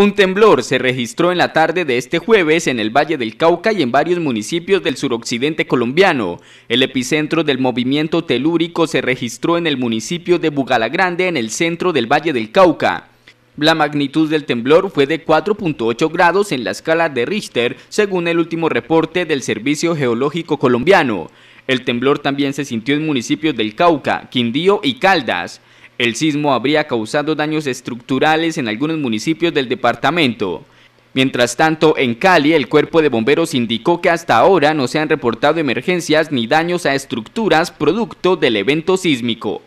Un temblor se registró en la tarde de este jueves en el Valle del Cauca y en varios municipios del suroccidente colombiano. El epicentro del movimiento telúrico se registró en el municipio de Bugalagrande, en el centro del Valle del Cauca. La magnitud del temblor fue de 4.8 grados en la escala de Richter, según el último reporte del Servicio Geológico Colombiano. El temblor también se sintió en municipios del Cauca, Quindío y Caldas. El sismo habría causado daños estructurales en algunos municipios del departamento. Mientras tanto, en Cali, el cuerpo de bomberos indicó que hasta ahora no se han reportado emergencias ni daños a estructuras producto del evento sísmico.